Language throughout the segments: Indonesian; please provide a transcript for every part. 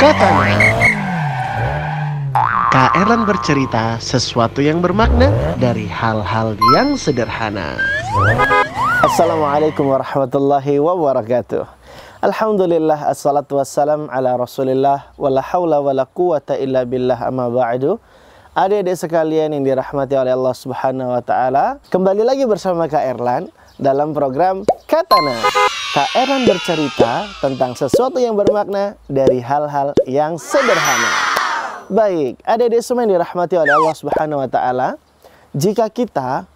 Katana. Kak Erlan bercerita sesuatu yang bermakna dari hal-hal yang sederhana. Assalamualaikum warahmatullahi wabarakatuh. Alhamdulillah assalatu wassalam ala rasulillah wala hawla wala quwata illa billah amma ba'du. Adik-adik sekalian yang dirahmati oleh Allah Subhanahu wa taala, kembali lagi bersama Kak Erlan dalam program Katana. Kak Eran bercerita tentang sesuatu yang bermakna dari hal-hal yang sederhana. Baik, ada semua yang dirahmati oleh Allah Subhanahu wa taala. Jika kita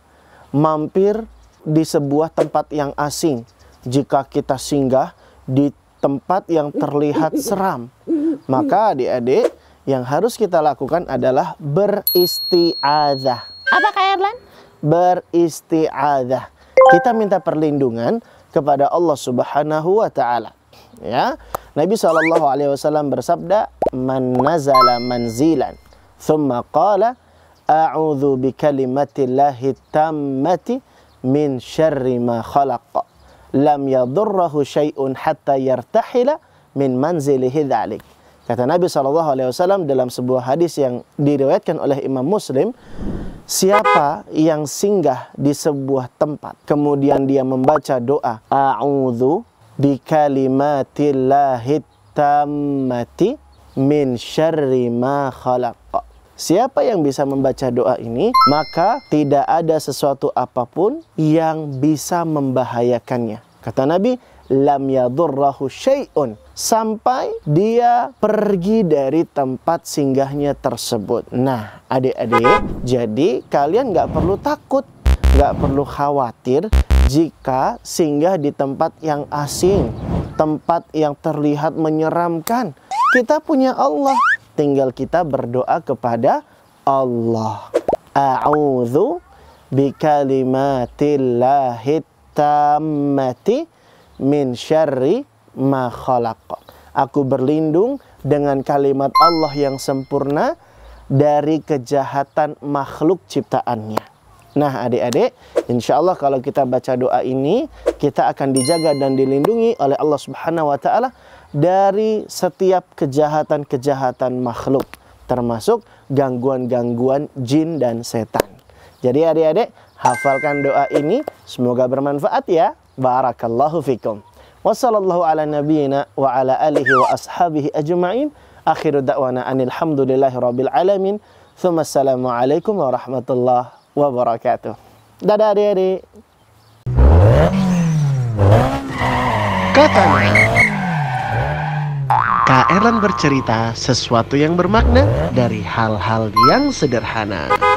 mampir di sebuah tempat yang asing, jika kita singgah di tempat yang terlihat seram, maka adik-adik yang harus kita lakukan adalah beristiazah. Apa Kak Erlan? Beristiazah kita minta perlindungan kepada Allah Subhanahu wa taala. Ya. Nabi sallallahu alaihi wasallam bersabda, "Man nazala manzilan, thumma qala, a'udzu bi kalimatillahi tammati min syarri ma khalaq." Lam yadurruhu syai'un hatta yartahila min manzilihi dzalik. Kata Nabi saw dalam sebuah hadis yang diriwayatkan oleh Imam Muslim, Siapa yang singgah di sebuah tempat kemudian dia membaca doa a'udzu bikalimatillahit tammati min syarri ma khalaq. Siapa yang bisa membaca doa ini, maka tidak ada sesuatu apapun yang bisa membahayakannya. Kata Nabi, lam yadurrahu syai'un sampai dia pergi dari tempat singgahnya tersebut. Nah, adik-adik, jadi kalian nggak perlu takut, nggak perlu khawatir jika singgah di tempat yang asing, tempat yang terlihat menyeramkan. Kita punya Allah, tinggal kita berdoa kepada Allah. A'udzu bikalimatillahi tammati min syarri ma khalaqa. Aku berlindung dengan kalimat Allah yang sempurna dari kejahatan makhluk ciptaannya. Nah adik-adik, insya Allah kalau kita baca doa ini, kita akan dijaga dan dilindungi oleh Allah Subhanahu Wa Taala dari setiap kejahatan-kejahatan makhluk, termasuk gangguan-gangguan jin dan setan. Jadi adik-adik, hafalkan doa ini, semoga bermanfaat ya. Barakallahu fikum. Wassallallahu ala nabiyyina wa ala alihi wa ashabihi ajma'in. Akhiru da'wana anil hamdulillahi rabbil alamin. Thumma assalamualaikum warahmatullahi wabarakatuh. Dadah adik-adik. Katanya Kak Erlan bercerita sesuatu yang bermakna dari hal-hal yang sederhana.